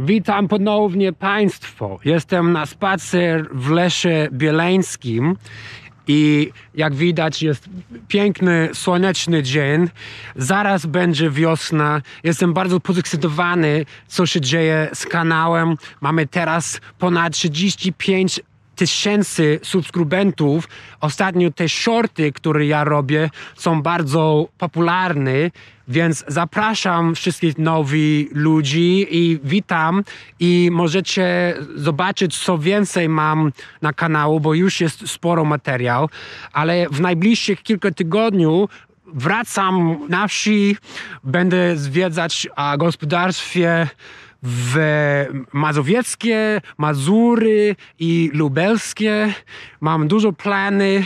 Witam ponownie Państwo. Jestem na spacer w Lesie Bieleńskim i jak widać jest piękny, słoneczny dzień. Zaraz będzie wiosna. Jestem bardzo podekscytowany, co się dzieje z kanałem. Mamy teraz ponad 35 tysięcy subskrybentów. Ostatnio te shorty, które ja robię, są bardzo popularne, więc zapraszam wszystkich nowych ludzi i witam i możecie zobaczyć co więcej mam na kanału, bo już jest sporo materiał, ale w najbliższych kilka tygodniu wracam na wsi, będę zwiedzać o gospodarstwie, w mazowieckie, Mazury i lubelskie. Mam dużo plany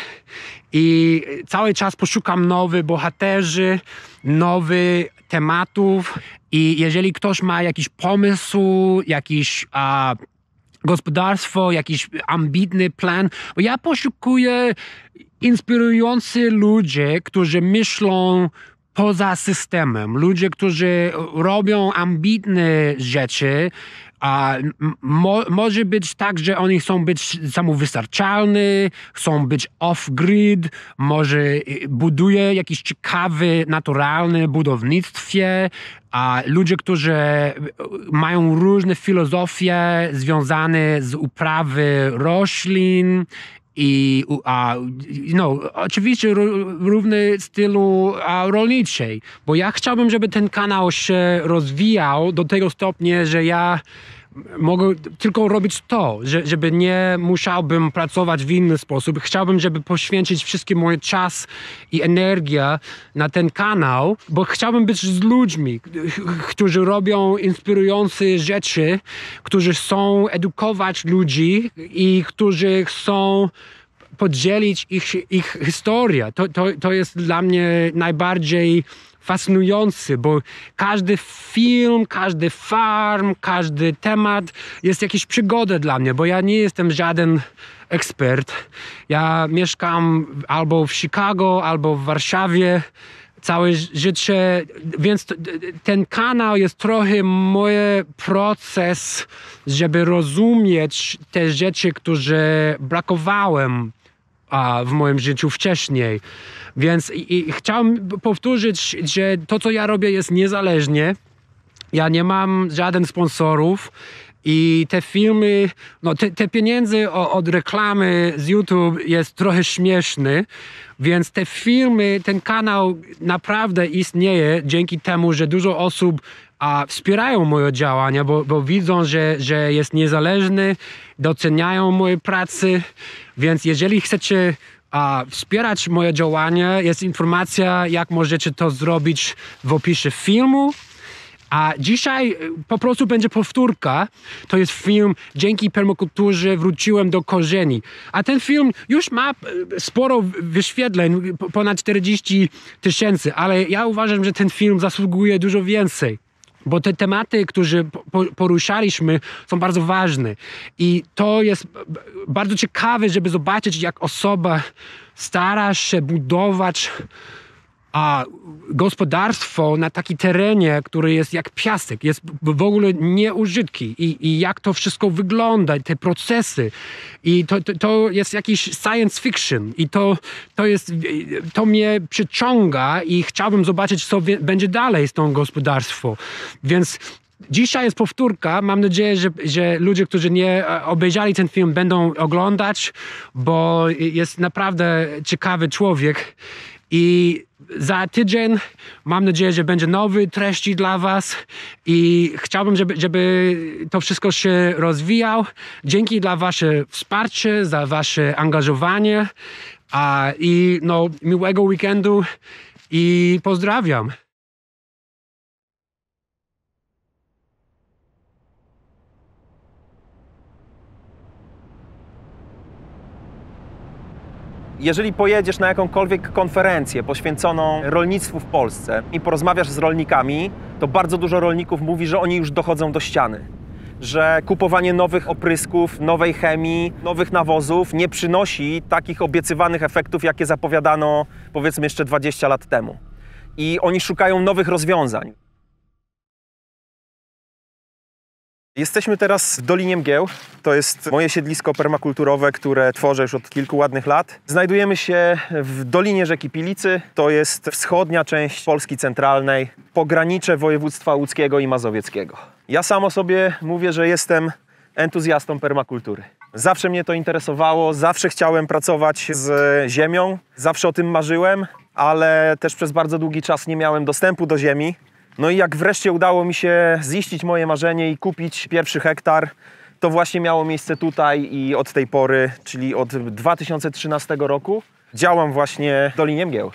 i cały czas poszukam nowych bohaterzy, nowych tematów i jeżeli ktoś ma jakiś pomysł, jakiś a, gospodarstwo, jakiś ambitny plan, bo ja poszukuję inspirujący ludzie, którzy myślą poza systemem. Ludzie, którzy robią ambitne rzeczy, a mo, może być tak, że oni chcą być samowystarczalni, chcą być off-grid, może y, buduje jakiś ciekawy, naturalny budownictwie, a ludzie, którzy y, mają różne filozofie związane z uprawy roślin i a, no, oczywiście równy stylu a, rolniczej, bo ja chciałbym, żeby ten kanał się rozwijał do tego stopnia, że ja mogę tylko robić to, żeby nie musiałbym pracować w inny sposób. Chciałbym, żeby poświęcić wszystki mój czas i energię na ten kanał, bo chciałbym być z ludźmi, którzy robią inspirujące rzeczy, którzy są edukować ludzi i którzy chcą podzielić ich, ich historię. To, to, to jest dla mnie najbardziej fascynujący, bo każdy film, każdy farm, każdy temat jest jakieś przygodę dla mnie, bo ja nie jestem żaden ekspert. Ja mieszkam albo w Chicago, albo w Warszawie całe życie, więc ten kanał jest trochę mój proces, żeby rozumieć te rzeczy, które brakowałem a w moim życiu wcześniej. Więc i, i chciałem powtórzyć, że to, co ja robię, jest niezależnie. Ja nie mam żaden sponsorów. I te filmy, no te, te pieniędzy od reklamy z YouTube jest trochę śmieszny, więc te filmy, ten kanał naprawdę istnieje dzięki temu, że dużo osób a wspierają moje działania, bo, bo widzą, że, że jest niezależny, doceniają moje pracy, więc jeżeli chcecie a, wspierać moje działania, jest informacja, jak możecie to zrobić w opisie filmu. A dzisiaj y, po prostu będzie powtórka. To jest film Dzięki permakulturze wróciłem do korzeni. A ten film już ma y, sporo wyświetleń, ponad 40 tysięcy, ale ja uważam, że ten film zasługuje dużo więcej. Bo te tematy, które poruszaliśmy, są bardzo ważne. I to jest bardzo ciekawe, żeby zobaczyć, jak osoba stara się budować a gospodarstwo na takim terenie, który jest jak piasek, jest w ogóle nieużytki i, i jak to wszystko wygląda, te procesy i to, to, to, jest jakiś science fiction i to, to, jest, to mnie przyciąga i chciałbym zobaczyć, co będzie dalej z tą gospodarstwem. Więc Dzisiaj jest powtórka. Mam nadzieję, że, że, ludzie, którzy nie e, obejrzeli ten film, będą oglądać, bo jest naprawdę ciekawy człowiek. I za tydzień mam nadzieję, że będzie nowy treści dla Was i chciałbym, żeby, żeby to wszystko się rozwijał. Dzięki dla Wasze wsparcie, za Wasze angażowanie a, i no, miłego weekendu i pozdrawiam. Jeżeli pojedziesz na jakąkolwiek konferencję poświęconą rolnictwu w Polsce i porozmawiasz z rolnikami, to bardzo dużo rolników mówi, że oni już dochodzą do ściany. Że kupowanie nowych oprysków, nowej chemii, nowych nawozów nie przynosi takich obiecywanych efektów, jakie zapowiadano powiedzmy jeszcze 20 lat temu. I oni szukają nowych rozwiązań. Jesteśmy teraz w Dolinie Mgieł. To jest moje siedlisko permakulturowe, które tworzę już od kilku ładnych lat. Znajdujemy się w Dolinie Rzeki Pilicy. To jest wschodnia część Polski centralnej, pogranicze województwa łódzkiego i mazowieckiego. Ja sam o sobie mówię, że jestem entuzjastą permakultury. Zawsze mnie to interesowało, zawsze chciałem pracować z ziemią, zawsze o tym marzyłem, ale też przez bardzo długi czas nie miałem dostępu do ziemi. No i jak wreszcie udało mi się ziścić moje marzenie i kupić pierwszy hektar, to właśnie miało miejsce tutaj i od tej pory, czyli od 2013 roku, działam właśnie w Dolinie Mgieł.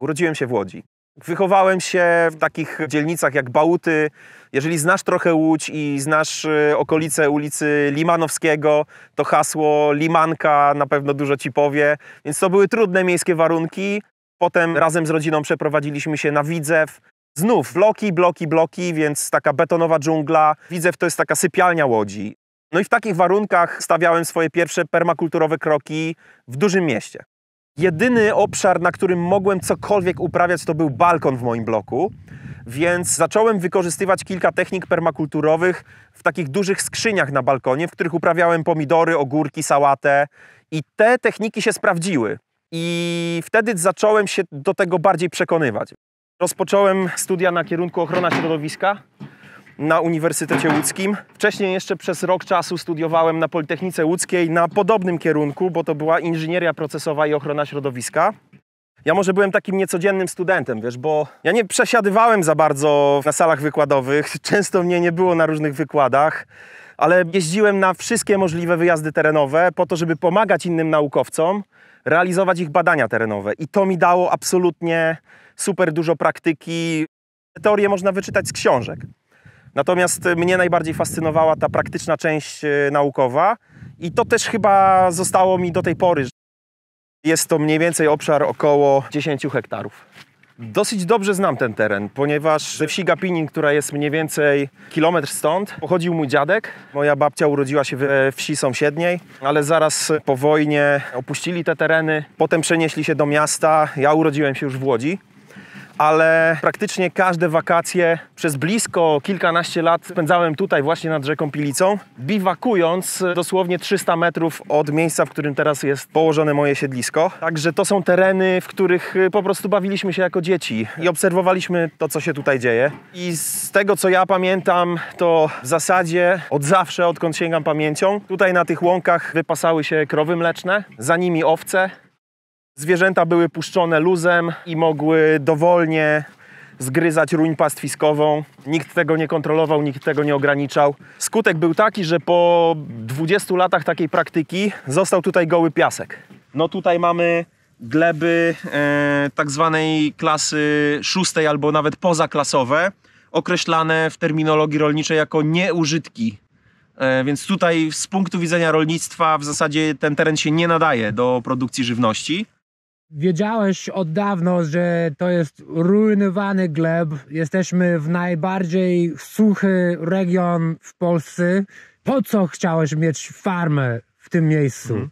Urodziłem się w Łodzi. Wychowałem się w takich dzielnicach jak Bałuty. Jeżeli znasz trochę Łódź i znasz e, okolice ulicy Limanowskiego, to hasło Limanka na pewno dużo ci powie. Więc to były trudne miejskie warunki. Potem razem z rodziną przeprowadziliśmy się na Widzew. Znów bloki, bloki, bloki, więc taka betonowa dżungla. Widzew to jest taka sypialnia łodzi. No i w takich warunkach stawiałem swoje pierwsze permakulturowe kroki w dużym mieście. Jedyny obszar, na którym mogłem cokolwiek uprawiać, to był balkon w moim bloku, więc zacząłem wykorzystywać kilka technik permakulturowych w takich dużych skrzyniach na balkonie, w których uprawiałem pomidory, ogórki, sałatę i te techniki się sprawdziły. I wtedy zacząłem się do tego bardziej przekonywać. Rozpocząłem studia na kierunku ochrona środowiska na Uniwersytecie Łódzkim. Wcześniej jeszcze przez rok czasu studiowałem na Politechnice Łódzkiej na podobnym kierunku, bo to była inżynieria procesowa i ochrona środowiska. Ja może byłem takim niecodziennym studentem, wiesz, bo ja nie przesiadywałem za bardzo na salach wykładowych. Często mnie nie było na różnych wykładach ale jeździłem na wszystkie możliwe wyjazdy terenowe po to, żeby pomagać innym naukowcom realizować ich badania terenowe. I to mi dało absolutnie super dużo praktyki. Teorie można wyczytać z książek. Natomiast mnie najbardziej fascynowała ta praktyczna część e, naukowa i to też chyba zostało mi do tej pory. Jest to mniej więcej obszar około 10 hektarów. Dosyć dobrze znam ten teren, ponieważ ze wsi Gapinin, która jest mniej więcej kilometr stąd, pochodził mój dziadek. Moja babcia urodziła się we wsi sąsiedniej, ale zaraz po wojnie opuścili te tereny, potem przenieśli się do miasta. Ja urodziłem się już w Łodzi ale praktycznie każde wakacje przez blisko kilkanaście lat spędzałem tutaj właśnie nad rzeką Pilicą, biwakując dosłownie 300 metrów od miejsca, w którym teraz jest położone moje siedlisko. Także to są tereny, w których y, po prostu bawiliśmy się jako dzieci i obserwowaliśmy to, co się tutaj dzieje. I z tego, co ja pamiętam, to w zasadzie od zawsze, odkąd sięgam pamięcią, tutaj na tych łąkach wypasały się krowy mleczne, za nimi owce, Zwierzęta były puszczone luzem i mogły dowolnie zgryzać ruń pastwiskową. Nikt tego nie kontrolował, nikt tego nie ograniczał. Skutek był taki, że po 20 latach takiej praktyki został tutaj goły piasek. No tutaj mamy gleby e, tak zwanej klasy szóstej albo nawet pozaklasowe, określane w terminologii rolniczej jako nieużytki. E, więc tutaj z punktu widzenia rolnictwa w zasadzie ten teren się nie nadaje do produkcji żywności. Wiedziałeś od dawna, że to jest rujnowany gleb. Jesteśmy w najbardziej suchy region w Polsce. Po co chciałeś mieć farmę w tym miejscu? Mhm.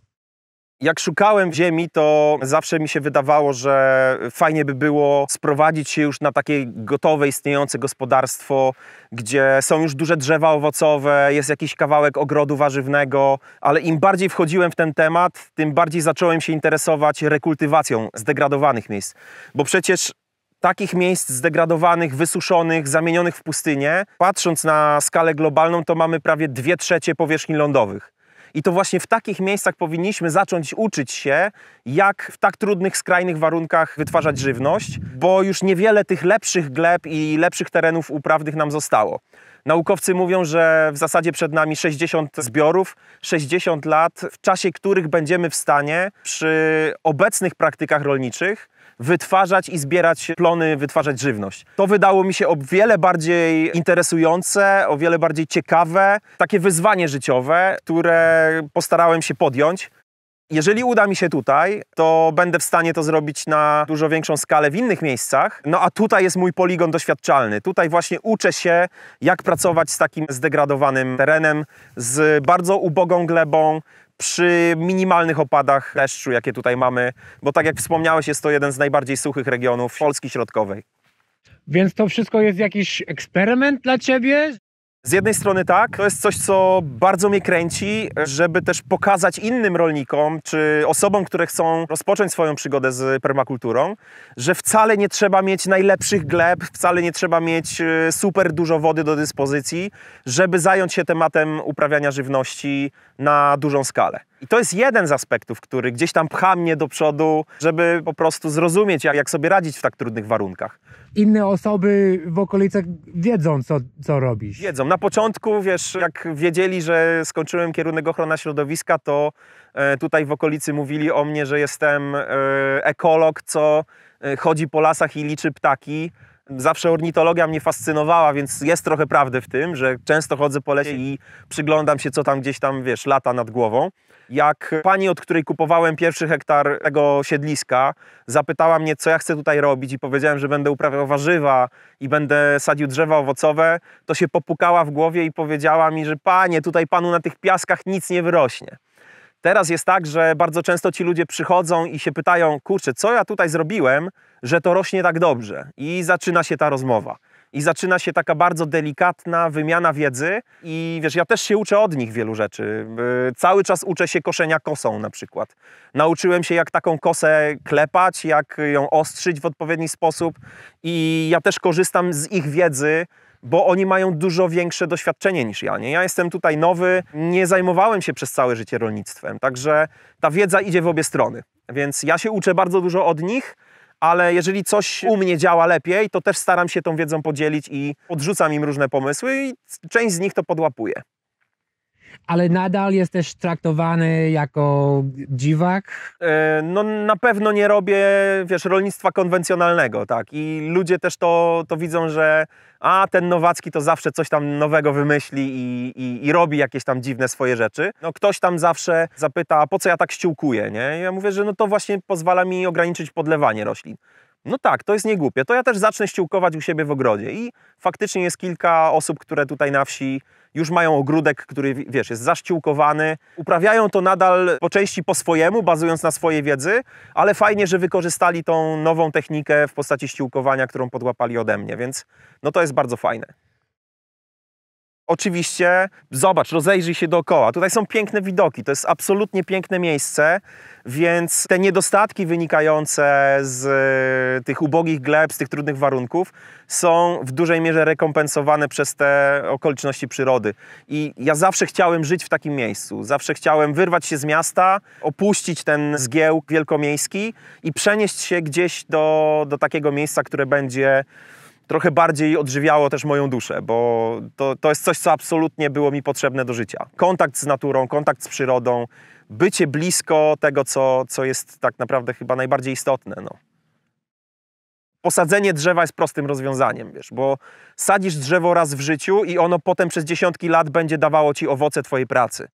Jak szukałem ziemi, to zawsze mi się wydawało, że fajnie by było sprowadzić się już na takie gotowe, istniejące gospodarstwo, gdzie są już duże drzewa owocowe, jest jakiś kawałek ogrodu warzywnego, ale im bardziej wchodziłem w ten temat, tym bardziej zacząłem się interesować rekultywacją zdegradowanych miejsc. Bo przecież takich miejsc zdegradowanych, wysuszonych, zamienionych w pustynię, patrząc na skalę globalną, to mamy prawie dwie trzecie powierzchni lądowych. I to właśnie w takich miejscach powinniśmy zacząć uczyć się, jak w tak trudnych, skrajnych warunkach wytwarzać żywność, bo już niewiele tych lepszych gleb i lepszych terenów uprawnych nam zostało. Naukowcy mówią, że w zasadzie przed nami 60 zbiorów, 60 lat, w czasie których będziemy w stanie przy obecnych praktykach rolniczych wytwarzać i zbierać plony, wytwarzać żywność. To wydało mi się o wiele bardziej interesujące, o wiele bardziej ciekawe, takie wyzwanie życiowe, które postarałem się podjąć. Jeżeli uda mi się tutaj, to będę w stanie to zrobić na dużo większą skalę w innych miejscach. No a tutaj jest mój poligon doświadczalny. Tutaj właśnie uczę się, jak pracować z takim zdegradowanym terenem, z bardzo ubogą glebą, przy minimalnych opadach deszczu, jakie tutaj mamy, bo tak jak wspomniałeś, jest to jeden z najbardziej suchych regionów Polski Środkowej. Więc to wszystko jest jakiś eksperyment dla ciebie? Z jednej strony tak, to jest coś, co bardzo mnie kręci, żeby też pokazać innym rolnikom, czy osobom, które chcą rozpocząć swoją przygodę z permakulturą, że wcale nie trzeba mieć najlepszych gleb, wcale nie trzeba mieć e, super dużo wody do dyspozycji, żeby zająć się tematem uprawiania żywności na dużą skalę. I to jest jeden z aspektów, który gdzieś tam pcha mnie do przodu, żeby po prostu zrozumieć, jak, jak sobie radzić w tak trudnych warunkach. Inne osoby w okolicach wiedzą, co, co robisz. Wiedzą. Na początku, wiesz, jak wiedzieli, że skończyłem kierunek ochrona środowiska, to e, tutaj w okolicy mówili o mnie, że jestem e, ekolog, co e, chodzi po lasach i liczy ptaki. Zawsze ornitologia mnie fascynowała, więc jest trochę prawdy w tym, że często chodzę po lesie i przyglądam się, co tam gdzieś tam, wiesz, lata nad głową. Jak pani, od której kupowałem pierwszy hektar tego siedliska, zapytała mnie, co ja chcę tutaj robić i powiedziałem, że będę uprawiał warzywa i będę sadził drzewa owocowe, to się popukała w głowie i powiedziała mi, że panie, tutaj panu na tych piaskach nic nie wyrośnie. Teraz jest tak, że bardzo często ci ludzie przychodzą i się pytają, kurczę, co ja tutaj zrobiłem, że to rośnie tak dobrze. I zaczyna się ta rozmowa. I zaczyna się taka bardzo delikatna wymiana wiedzy. I wiesz, ja też się uczę od nich wielu rzeczy. Yy, cały czas uczę się koszenia kosą na przykład. Nauczyłem się, jak taką kosę klepać, jak ją ostrzyć w odpowiedni sposób. I ja też korzystam z ich wiedzy bo oni mają dużo większe doświadczenie niż ja. Nie? Ja jestem tutaj nowy, nie zajmowałem się przez całe życie rolnictwem, także ta wiedza idzie w obie strony. Więc ja się uczę bardzo dużo od nich, ale jeżeli coś u mnie działa lepiej, to też staram się tą wiedzą podzielić i podrzucam im różne pomysły i część z nich to podłapuje ale nadal jesteś traktowany jako dziwak? E, no na pewno nie robię, wiesz, rolnictwa konwencjonalnego, tak. I ludzie też to, to widzą, że a ten Nowacki to zawsze coś tam nowego wymyśli i, i, i robi jakieś tam dziwne swoje rzeczy. No ktoś tam zawsze zapyta, po co ja tak ściółkuję, nie? ja mówię, że no to właśnie pozwala mi ograniczyć podlewanie roślin no tak, to jest niegłupie, to ja też zacznę ściółkować u siebie w ogrodzie. I faktycznie jest kilka osób, które tutaj na wsi już mają ogródek, który, wiesz, jest zaszciółkowany. Uprawiają to nadal po części po swojemu, bazując na swojej wiedzy, ale fajnie, że wykorzystali tą nową technikę w postaci ściółkowania, którą podłapali ode mnie, więc no to jest bardzo fajne. Oczywiście, zobacz, rozejrzyj się dookoła. Tutaj są piękne widoki, to jest absolutnie piękne miejsce, więc te niedostatki wynikające z e, tych ubogich gleb, z tych trudnych warunków są w dużej mierze rekompensowane przez te okoliczności przyrody. I ja zawsze chciałem żyć w takim miejscu. Zawsze chciałem wyrwać się z miasta, opuścić ten zgiełk wielkomiejski i przenieść się gdzieś do, do takiego miejsca, które będzie trochę bardziej odżywiało też moją duszę, bo to, to jest coś, co absolutnie było mi potrzebne do życia. Kontakt z naturą, kontakt z przyrodą, bycie blisko tego, co, co jest tak naprawdę chyba najbardziej istotne. No. Posadzenie drzewa jest prostym rozwiązaniem, wiesz, bo sadzisz drzewo raz w życiu i ono potem przez dziesiątki lat będzie dawało ci owoce twojej pracy.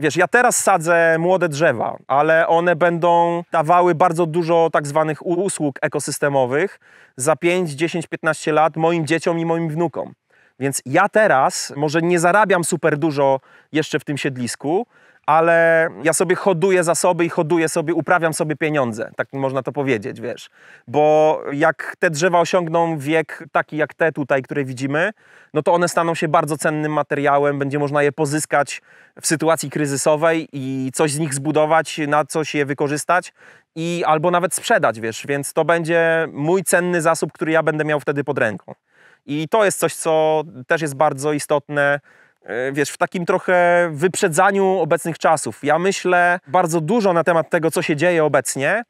Wiesz, ja teraz sadzę młode drzewa, ale one będą dawały bardzo dużo tak zwanych usług ekosystemowych za 5, 10, 15 lat moim dzieciom i moim wnukom. Więc ja teraz może nie zarabiam super dużo jeszcze w tym siedlisku, ale ja sobie hoduję zasoby i hoduję sobie, uprawiam sobie pieniądze, tak można to powiedzieć, wiesz. Bo jak te drzewa osiągną wiek taki jak te tutaj, które widzimy, no to one staną się bardzo cennym materiałem, będzie można je pozyskać w sytuacji kryzysowej i coś z nich zbudować, na coś je wykorzystać i albo nawet sprzedać, wiesz, więc to będzie mój cenny zasób, który ja będę miał wtedy pod ręką. I to jest coś, co też jest bardzo istotne E, wiesz, w takim trochę wyprzedzaniu obecnych czasów. Ja myślę bardzo dużo na temat tego, co się dzieje obecnie,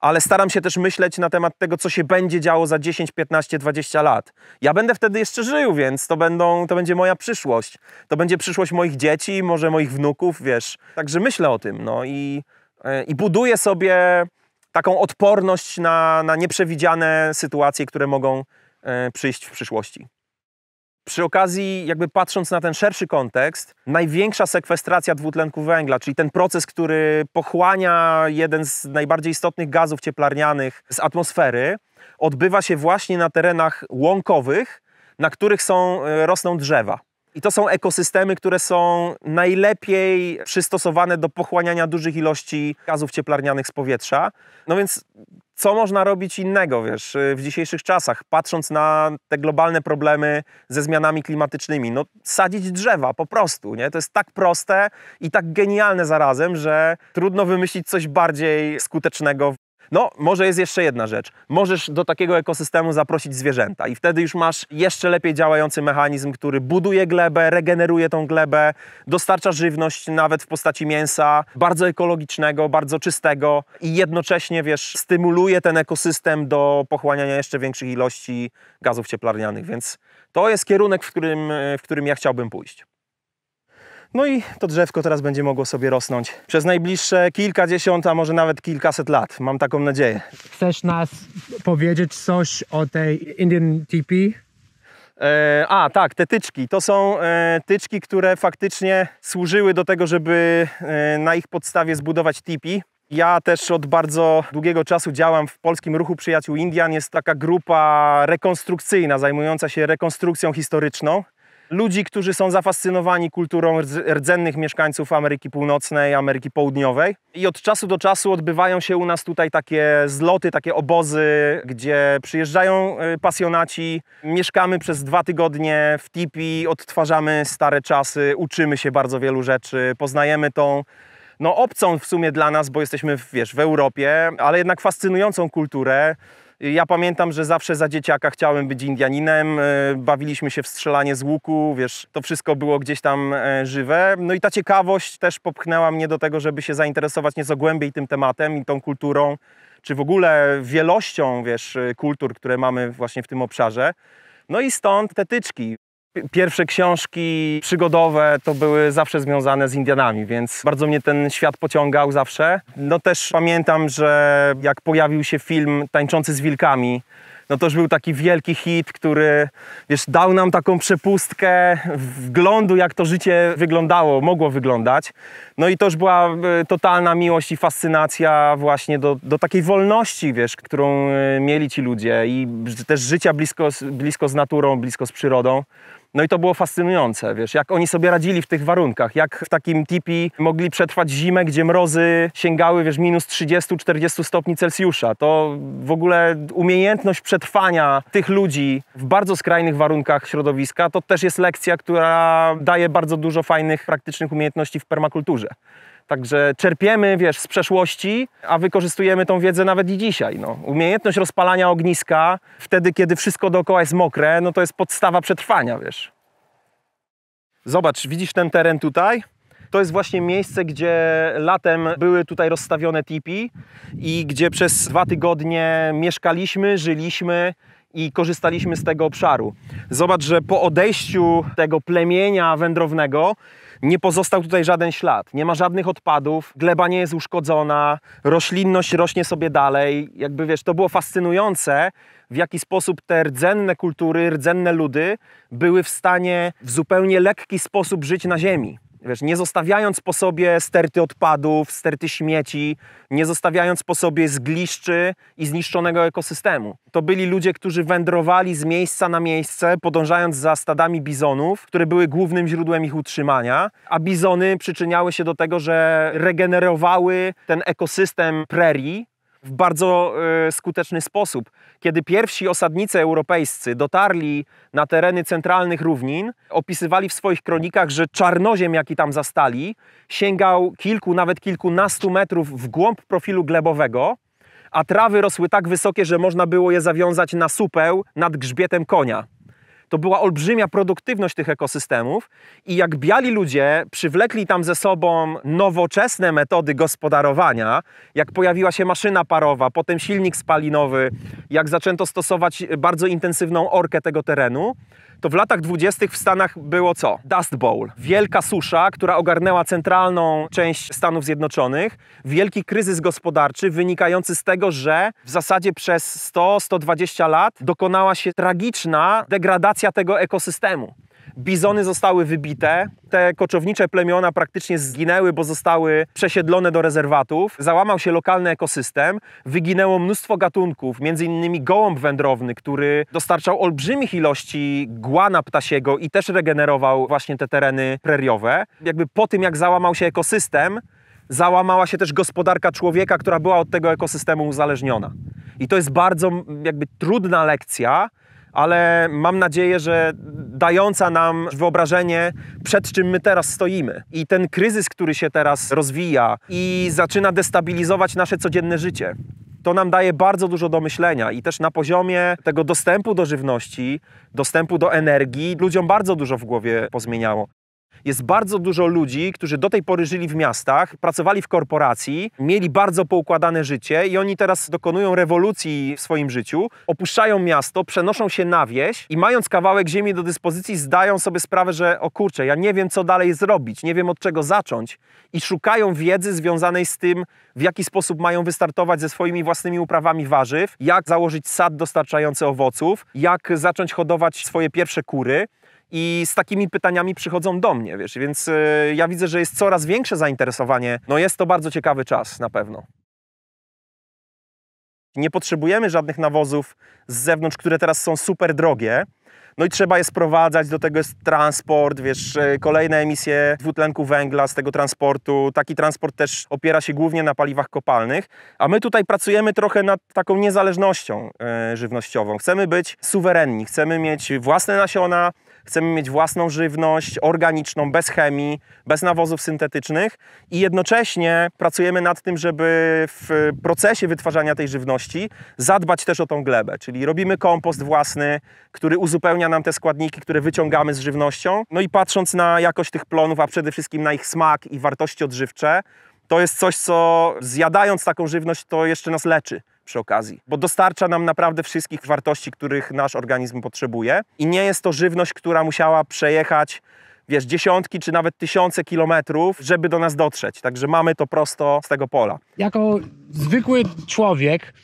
ale staram się też myśleć na temat tego, co się będzie działo za 10, 15, 20 lat. Ja będę wtedy jeszcze żył, więc to, będą, to będzie moja przyszłość. To będzie przyszłość moich dzieci, może moich wnuków, wiesz. Także myślę o tym, no i, e, i buduję sobie taką odporność na, na nieprzewidziane sytuacje, które mogą e, przyjść w przyszłości. Przy okazji, jakby patrząc na ten szerszy kontekst, największa sekwestracja dwutlenku węgla, czyli ten proces, który pochłania jeden z najbardziej istotnych gazów cieplarnianych z atmosfery, odbywa się właśnie na terenach łąkowych, na których są, e, rosną drzewa. I to są ekosystemy, które są najlepiej przystosowane do pochłaniania dużych ilości gazów cieplarnianych z powietrza. No więc co można robić innego, wiesz, y, w dzisiejszych czasach, patrząc na te globalne problemy ze zmianami klimatycznymi? No, sadzić drzewa po prostu, nie? To jest tak proste i tak genialne zarazem, że trudno wymyślić coś bardziej skutecznego no, może jest jeszcze jedna rzecz. Możesz do takiego ekosystemu zaprosić zwierzęta i wtedy już masz jeszcze lepiej działający mechanizm, który buduje glebę, regeneruje tą glebę, dostarcza żywność nawet w postaci mięsa, bardzo ekologicznego, bardzo czystego i jednocześnie, wiesz, stymuluje ten ekosystem do pochłaniania jeszcze większych ilości gazów cieplarnianych, więc to jest kierunek, w którym, w którym ja chciałbym pójść. No i to drzewko teraz będzie mogło sobie rosnąć przez najbliższe kilkadziesiąt, a może nawet kilkaset lat. Mam taką nadzieję. Chcesz nas powiedzieć coś o tej Indian TP? E, a, tak, te tyczki. To są e, tyczki, które faktycznie służyły do tego, żeby e, na ich podstawie zbudować tipi. Ja też od bardzo długiego czasu działam w Polskim Ruchu Przyjaciół Indian. Jest taka grupa rekonstrukcyjna, zajmująca się rekonstrukcją historyczną ludzi, którzy są zafascynowani kulturą rdzennych mieszkańców Ameryki Północnej, Ameryki Południowej. I od czasu do czasu odbywają się u nas tutaj takie zloty, takie obozy, gdzie przyjeżdżają y, pasjonaci, mieszkamy przez dwa tygodnie w tipi, odtwarzamy stare czasy, uczymy się bardzo wielu rzeczy, poznajemy tą no obcą w sumie dla nas, bo jesteśmy wiesz, w Europie, ale jednak fascynującą kulturę. Ja pamiętam, że zawsze za dzieciaka chciałem być Indianinem. E, bawiliśmy się w strzelanie z łuku, wiesz, to wszystko było gdzieś tam e, żywe. No i ta ciekawość też popchnęła mnie do tego, żeby się zainteresować nieco głębiej tym tematem i tą kulturą, czy w ogóle wielością, wiesz, e, kultur, które mamy właśnie w tym obszarze. No i stąd te tyczki. Pierwsze książki przygodowe to były zawsze związane z Indianami, więc bardzo mnie ten świat pociągał zawsze. No też pamiętam, że jak pojawił się film Tańczący z wilkami, no to już był taki wielki hit, który wiesz, dał nam taką przepustkę wglądu, jak to życie wyglądało, mogło wyglądać. No i to już była e, totalna miłość i fascynacja właśnie do, do takiej wolności, wiesz, którą e, mieli ci ludzie i też życia blisko, blisko z naturą, blisko z przyrodą. No i to było fascynujące, wiesz, jak oni sobie radzili w tych warunkach, jak w takim tipi mogli przetrwać zimę, gdzie mrozy sięgały, wiesz, minus 30-40 stopni Celsjusza. To w ogóle umiejętność przetrwania tych ludzi w bardzo skrajnych warunkach środowiska, to też jest lekcja, która daje bardzo dużo fajnych, praktycznych umiejętności w permakulturze. Także czerpiemy, wiesz, z przeszłości, a wykorzystujemy tą wiedzę nawet i dzisiaj. No. Umiejętność rozpalania ogniska wtedy, kiedy wszystko dookoła jest mokre, no to jest podstawa przetrwania, wiesz. Zobacz, widzisz ten teren tutaj? To jest właśnie miejsce, gdzie latem były tutaj rozstawione tipi i gdzie przez dwa tygodnie mieszkaliśmy, żyliśmy i korzystaliśmy z tego obszaru. Zobacz, że po odejściu tego plemienia wędrownego nie pozostał tutaj żaden ślad, nie ma żadnych odpadów, gleba nie jest uszkodzona, roślinność rośnie sobie dalej. Jakby wiesz, to było fascynujące, w jaki sposób te rdzenne kultury, rdzenne ludy były w stanie w zupełnie lekki sposób żyć na ziemi. Wiesz, nie zostawiając po sobie sterty odpadów, sterty śmieci, nie zostawiając po sobie zgliszczy i zniszczonego ekosystemu. To byli ludzie, którzy wędrowali z miejsca na miejsce, podążając za stadami bizonów, które były głównym źródłem ich utrzymania, a bizony przyczyniały się do tego, że regenerowały ten ekosystem prerii, w bardzo e, skuteczny sposób. Kiedy pierwsi osadnicy europejscy dotarli na tereny centralnych równin, opisywali w swoich kronikach, że czarnoziem, jaki tam zastali, sięgał kilku, nawet kilkunastu metrów w głąb profilu glebowego, a trawy rosły tak wysokie, że można było je zawiązać na supeł nad grzbietem konia to była olbrzymia produktywność tych ekosystemów i jak biali ludzie przywlekli tam ze sobą nowoczesne metody gospodarowania, jak pojawiła się maszyna parowa, potem silnik spalinowy, jak zaczęto stosować bardzo intensywną orkę tego terenu, to w latach dwudziestych w Stanach było co? Dust Bowl. Wielka susza, która ogarnęła centralną część Stanów Zjednoczonych. Wielki kryzys gospodarczy wynikający z tego, że w zasadzie przez 100-120 lat dokonała się tragiczna degradacja tego ekosystemu. Bizony zostały wybite, te koczownicze plemiona praktycznie zginęły, bo zostały przesiedlone do rezerwatów. Załamał się lokalny ekosystem, wyginęło mnóstwo gatunków, m.in. gołąb wędrowny, który dostarczał olbrzymich ilości guana ptasiego i też regenerował właśnie te tereny preriowe. Jakby po tym, jak załamał się ekosystem, załamała się też gospodarka człowieka, która była od tego ekosystemu uzależniona. I to jest bardzo jakby trudna lekcja, ale mam nadzieję, że dająca nam wyobrażenie, przed czym my teraz stoimy. I ten kryzys, który się teraz rozwija i zaczyna destabilizować nasze codzienne życie. To nam daje bardzo dużo do myślenia i też na poziomie tego dostępu do żywności, dostępu do energii, ludziom bardzo dużo w głowie pozmieniało. Jest bardzo dużo ludzi, którzy do tej pory żyli w miastach, pracowali w korporacji, mieli bardzo poukładane życie i oni teraz dokonują rewolucji w swoim życiu, opuszczają miasto, przenoszą się na wieś i mając kawałek ziemi do dyspozycji, zdają sobie sprawę, że o kurczę, ja nie wiem co dalej zrobić, nie wiem od czego zacząć i szukają wiedzy związanej z tym, w jaki sposób mają wystartować ze swoimi własnymi uprawami warzyw, jak założyć sad dostarczający owoców, jak zacząć hodować swoje pierwsze kury i z takimi pytaniami przychodzą do mnie, wiesz, więc y, ja widzę, że jest coraz większe zainteresowanie. No jest to bardzo ciekawy czas na pewno. Nie potrzebujemy żadnych nawozów z zewnątrz, które teraz są super drogie. No i trzeba je sprowadzać, do tego jest transport, wiesz, y, kolejne emisje dwutlenku węgla z tego transportu. Taki transport też opiera się głównie na paliwach kopalnych, a my tutaj pracujemy trochę nad taką niezależnością y, żywnościową. Chcemy być suwerenni, chcemy mieć własne nasiona, Chcemy mieć własną żywność, organiczną, bez chemii, bez nawozów syntetycznych i jednocześnie pracujemy nad tym, żeby w procesie wytwarzania tej żywności zadbać też o tą glebę, czyli robimy kompost własny, który uzupełnia nam te składniki, które wyciągamy z żywnością. No i patrząc na jakość tych plonów, a przede wszystkim na ich smak i wartości odżywcze, to jest coś, co zjadając taką żywność, to jeszcze nas leczy przy okazji, bo dostarcza nam naprawdę wszystkich wartości, których nasz organizm potrzebuje i nie jest to żywność, która musiała przejechać wiesz, dziesiątki czy nawet tysiące kilometrów, żeby do nas dotrzeć. Także mamy to prosto z tego pola. Jako zwykły człowiek,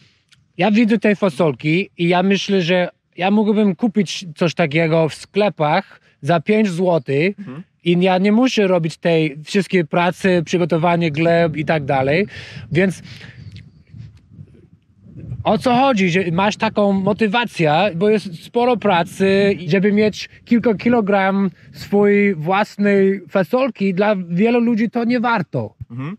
ja widzę te fasolki i ja myślę, że ja mógłbym kupić coś takiego w sklepach za 5 zł mhm. i ja nie muszę robić tej wszystkiej pracy, przygotowanie gleb i tak dalej. Więc o co chodzi, że masz taką motywację, bo jest sporo pracy, żeby mieć kilka kilogram swojej własnej fasolki, dla wielu ludzi to nie warto. Mhm.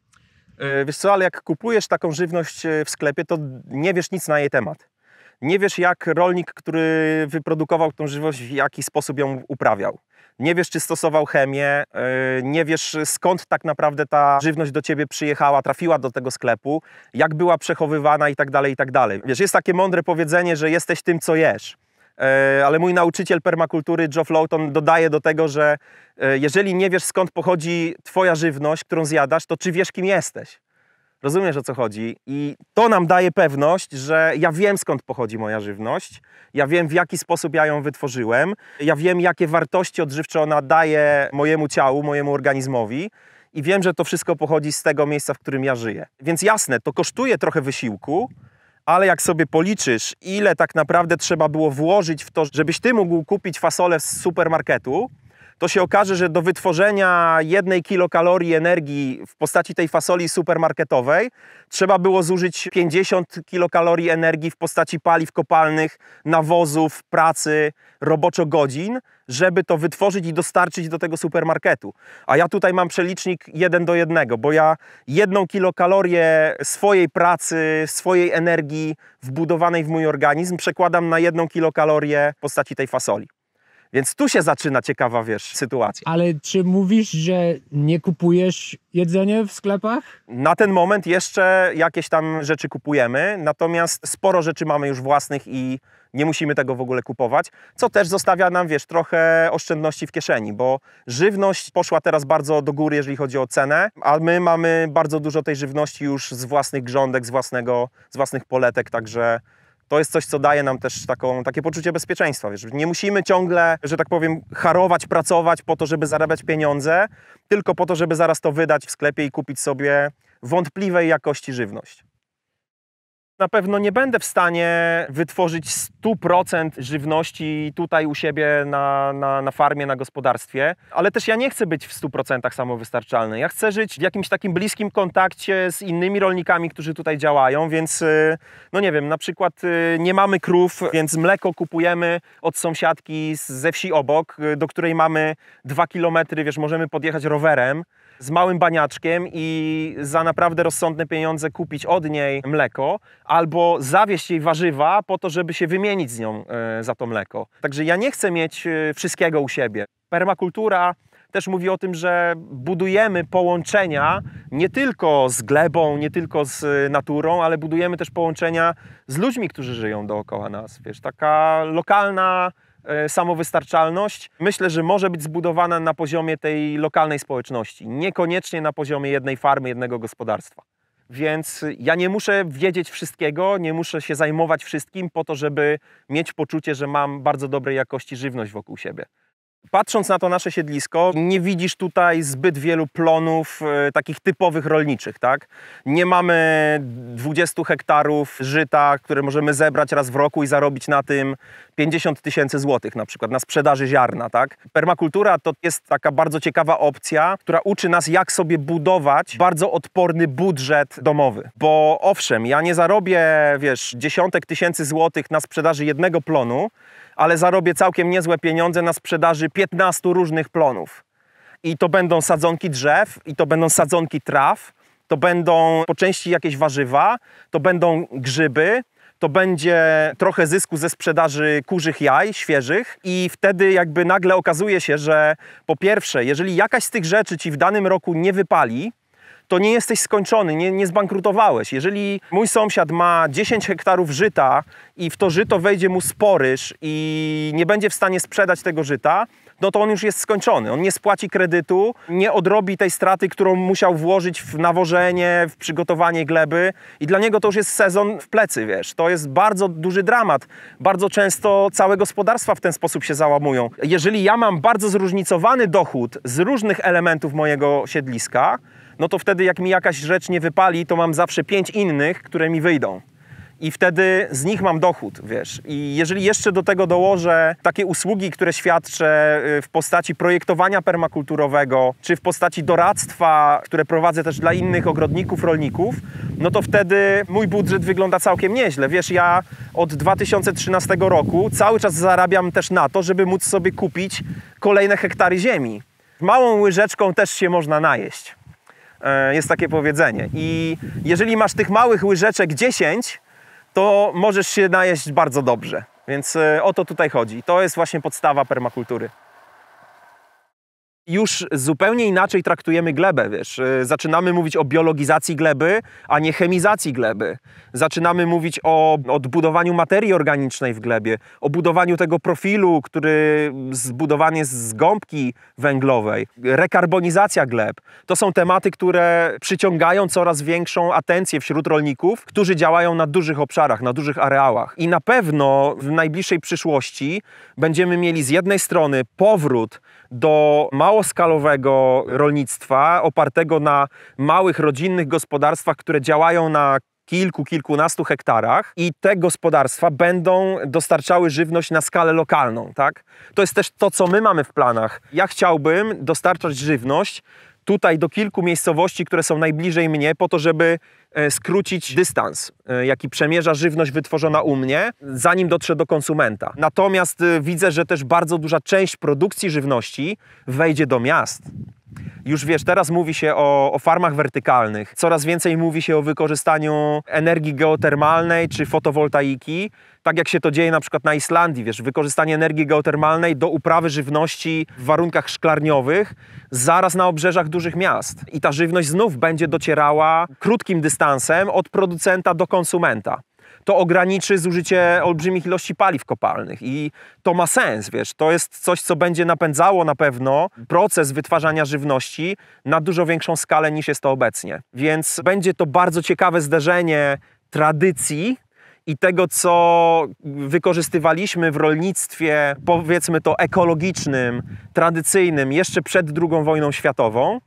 E, wiesz co, ale jak kupujesz taką żywność e, w sklepie, to nie wiesz nic na jej temat. Nie wiesz, jak rolnik, który wyprodukował tą żywność, w jaki sposób ją uprawiał nie wiesz, czy stosował chemię, y, nie wiesz, skąd tak naprawdę ta żywność do ciebie przyjechała, trafiła do tego sklepu, jak była przechowywana i tak dalej, i tak dalej. Wiesz, jest takie mądre powiedzenie, że jesteś tym, co jesz. Y, ale mój nauczyciel permakultury Joe Flowton dodaje do tego, że y, jeżeli nie wiesz skąd pochodzi twoja żywność, którą zjadasz, to czy wiesz kim jesteś? Rozumiesz o co chodzi? I to nam daje pewność, że ja wiem skąd pochodzi moja żywność, ja wiem w jaki sposób ja ją wytworzyłem, ja wiem jakie wartości odżywcze ona daje mojemu ciału, mojemu organizmowi i wiem, że to wszystko pochodzi z tego miejsca, w którym ja żyję. Więc jasne, to kosztuje trochę wysiłku, ale jak sobie policzysz, ile tak naprawdę trzeba było włożyć w to, żebyś ty mógł kupić fasolę z supermarketu, to się okaże, że do wytworzenia jednej kilokalorii energii w postaci tej fasoli supermarketowej trzeba było zużyć 50 kilokalorii energii w postaci paliw kopalnych, nawozów, pracy, roboczo godzin, żeby to wytworzyć i dostarczyć do tego supermarketu. A ja tutaj mam przelicznik 1 do 1, bo ja jedną kilokalorię swojej pracy, swojej energii wbudowanej w mój organizm przekładam na jedną kilokalorię w postaci tej fasoli. Więc tu się zaczyna ciekawa, wiesz, sytuacja. Ale czy mówisz, że nie kupujesz jedzenie w sklepach? Na ten moment jeszcze jakieś tam rzeczy kupujemy, natomiast sporo rzeczy mamy już własnych i nie musimy tego w ogóle kupować, co też zostawia nam, wiesz, trochę oszczędności w kieszeni, bo żywność poszła teraz bardzo do góry, jeżeli chodzi o cenę, a my mamy bardzo dużo tej żywności już z własnych grządek, z, własnego, z własnych poletek, także to jest coś, co daje nam też taką, takie poczucie bezpieczeństwa. Wiesz? Nie musimy ciągle, że tak powiem, harować, pracować po to, żeby zarabiać pieniądze, tylko po to, żeby zaraz to wydać w sklepie i kupić sobie wątpliwej jakości żywność na pewno nie będę w stanie wytworzyć 100% żywności tutaj u siebie na, na, na, farmie, na gospodarstwie, ale też ja nie chcę być w 100% samowystarczalny. Ja chcę żyć w jakimś takim bliskim kontakcie z innymi rolnikami, którzy tutaj działają, więc y, no nie wiem, na przykład y, nie mamy krów, więc mleko kupujemy od sąsiadki ze wsi obok, y, do której mamy 2 kilometry, wiesz, możemy podjechać rowerem z małym baniaczkiem i za naprawdę rozsądne pieniądze kupić od niej mleko, albo zawieść jej warzywa po to, żeby się wymienić z nią e, za to mleko. Także ja nie chcę mieć e, wszystkiego u siebie. Permakultura też mówi o tym, że budujemy połączenia nie tylko z glebą, nie tylko z e, naturą, ale budujemy też połączenia z ludźmi, którzy żyją dookoła nas. Wiesz, taka lokalna E, samowystarczalność, myślę, że może być zbudowana na poziomie tej lokalnej społeczności, niekoniecznie na poziomie jednej farmy, jednego gospodarstwa. Więc ja nie muszę wiedzieć wszystkiego, nie muszę się zajmować wszystkim po to, żeby mieć poczucie, że mam bardzo dobrej jakości żywność wokół siebie. Patrząc na to nasze siedlisko, nie widzisz tutaj zbyt wielu plonów e, takich typowych rolniczych, tak? Nie mamy 20 hektarów żyta, które możemy zebrać raz w roku i zarobić na tym 50 tysięcy złotych na przykład, na sprzedaży ziarna, tak? Permakultura to jest taka bardzo ciekawa opcja, która uczy nas, jak sobie budować bardzo odporny budżet domowy. Bo owszem, ja nie zarobię, wiesz, dziesiątek tysięcy złotych na sprzedaży jednego plonu, ale zarobię całkiem niezłe pieniądze na sprzedaży 15 różnych plonów. I to będą sadzonki drzew, i to będą sadzonki traw, to będą po części jakieś warzywa, to będą grzyby, to będzie trochę zysku ze sprzedaży kurzych jaj świeżych i wtedy jakby nagle okazuje się, że po pierwsze, jeżeli jakaś z tych rzeczy ci w danym roku nie wypali, to nie jesteś skończony, nie, nie zbankrutowałeś. Jeżeli mój sąsiad ma 10 hektarów żyta i w to żyto wejdzie mu sporyż i nie będzie w stanie sprzedać tego żyta, no to on już jest skończony. On nie spłaci kredytu, nie odrobi tej straty, którą musiał włożyć w nawożenie, w przygotowanie gleby i dla niego to już jest sezon w plecy, wiesz. To jest bardzo duży dramat. Bardzo często całe gospodarstwa w ten sposób się załamują. Jeżeli ja mam bardzo zróżnicowany dochód z różnych elementów mojego siedliska, no to wtedy jak mi jakaś rzecz nie wypali, to mam zawsze pięć innych, które mi wyjdą i wtedy z nich mam dochód, wiesz. I jeżeli jeszcze do tego dołożę takie usługi, które świadczę y, w postaci projektowania permakulturowego, czy w postaci doradztwa, które prowadzę też dla innych ogrodników, rolników, no to wtedy mój budżet wygląda całkiem nieźle. Wiesz, ja od 2013 roku cały czas zarabiam też na to, żeby móc sobie kupić kolejne hektary ziemi. Małą łyżeczką też się można najeść. E, jest takie powiedzenie. I jeżeli masz tych małych łyżeczek 10, to możesz się najeść bardzo dobrze. Więc e, o to tutaj chodzi. To jest właśnie podstawa permakultury już zupełnie inaczej traktujemy glebę, wiesz. Y, zaczynamy mówić o biologizacji gleby, a nie chemizacji gleby. Zaczynamy mówić o odbudowaniu materii organicznej w glebie, o budowaniu tego profilu, który zbudowany jest z gąbki węglowej, rekarbonizacja gleb. To są tematy, które przyciągają coraz większą atencję wśród rolników, którzy działają na dużych obszarach, na dużych areałach. I na pewno w najbliższej przyszłości będziemy mieli z jednej strony powrót do małoskalowego rolnictwa opartego na małych, rodzinnych gospodarstwach, które działają na kilku, kilkunastu hektarach i te gospodarstwa będą dostarczały żywność na skalę lokalną, tak? To jest też to, co my mamy w planach. Ja chciałbym dostarczać żywność tutaj do kilku miejscowości, które są najbliżej mnie, po to, żeby E, skrócić dystans, e, jaki przemierza żywność wytworzona u mnie, zanim dotrze do konsumenta. Natomiast e, widzę, że też bardzo duża część produkcji żywności wejdzie do miast. Już wiesz, teraz mówi się o, o, farmach wertykalnych, coraz więcej mówi się o wykorzystaniu energii geotermalnej czy fotowoltaiki tak jak się to dzieje na przykład na Islandii, wiesz, wykorzystanie energii geotermalnej do uprawy żywności w warunkach szklarniowych, zaraz na obrzeżach dużych miast. I ta żywność znów będzie docierała krótkim dystansem od producenta do konsumenta to ograniczy zużycie olbrzymich ilości paliw kopalnych i to ma sens, wiesz, to jest coś, co będzie napędzało na pewno proces wytwarzania żywności na dużo większą skalę niż jest to obecnie. Więc będzie to bardzo ciekawe zderzenie tradycji i tego, co wykorzystywaliśmy w rolnictwie, powiedzmy to ekologicznym, tradycyjnym, jeszcze przed II wojną światową,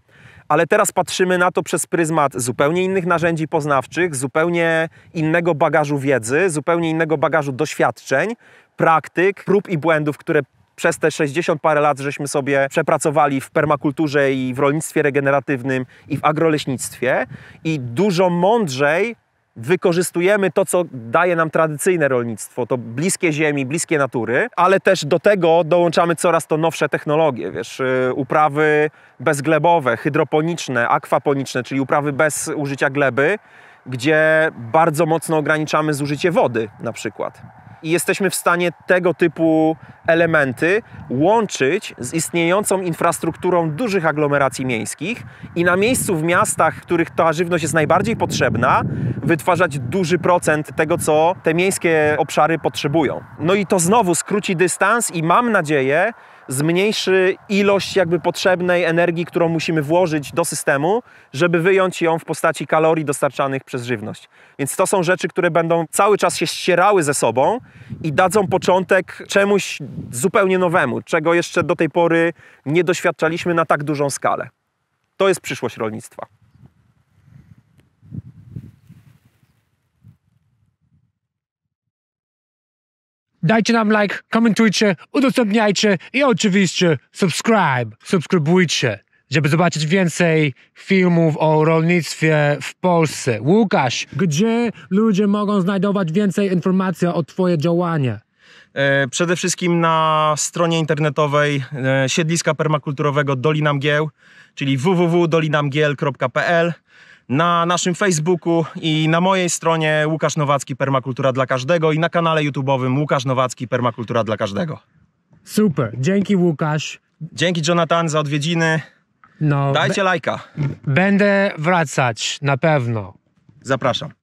ale teraz patrzymy na to przez pryzmat zupełnie innych narzędzi poznawczych, zupełnie innego bagażu wiedzy, zupełnie innego bagażu doświadczeń, praktyk, prób i błędów, które przez te 60 parę lat żeśmy sobie przepracowali w permakulturze i w rolnictwie regeneratywnym i w agroleśnictwie i dużo mądrzej wykorzystujemy to, co daje nam tradycyjne rolnictwo, to bliskie ziemi, bliskie natury, ale też do tego dołączamy coraz to nowsze technologie, wiesz, y, uprawy bezglebowe, hydroponiczne, akwaponiczne, czyli uprawy bez użycia gleby, gdzie bardzo mocno ograniczamy zużycie wody na przykład i jesteśmy w stanie tego typu elementy łączyć z istniejącą infrastrukturą dużych aglomeracji miejskich i na miejscu w miastach, w których ta żywność jest najbardziej potrzebna, wytwarzać duży procent tego, co te miejskie obszary potrzebują. No i to znowu skróci dystans i mam nadzieję, zmniejszy ilość jakby potrzebnej energii, którą musimy włożyć do systemu, żeby wyjąć ją w postaci kalorii dostarczanych przez żywność. Więc to są rzeczy, które będą cały czas się ścierały ze sobą i dadzą początek czemuś zupełnie nowemu, czego jeszcze do tej pory nie doświadczaliśmy na tak dużą skalę. To jest przyszłość rolnictwa. Dajcie nam like, komentujcie, udostępniajcie i oczywiście subscribe, subskrybujcie, żeby zobaczyć więcej filmów o rolnictwie w Polsce. Łukasz, gdzie ludzie mogą znajdować więcej informacji o Twoje działanie? E, przede wszystkim na stronie internetowej e, siedliska permakulturowego Dolina Mgieł, czyli www.dolinamgiel.pl na naszym Facebooku i na mojej stronie Łukasz Nowacki Permakultura dla Każdego i na kanale YouTube'owym Łukasz Nowacki Permakultura dla Każdego. Super, dzięki Łukasz. Dzięki Jonathan za odwiedziny. No, Dajcie lajka. Będę wracać, na pewno. Zapraszam.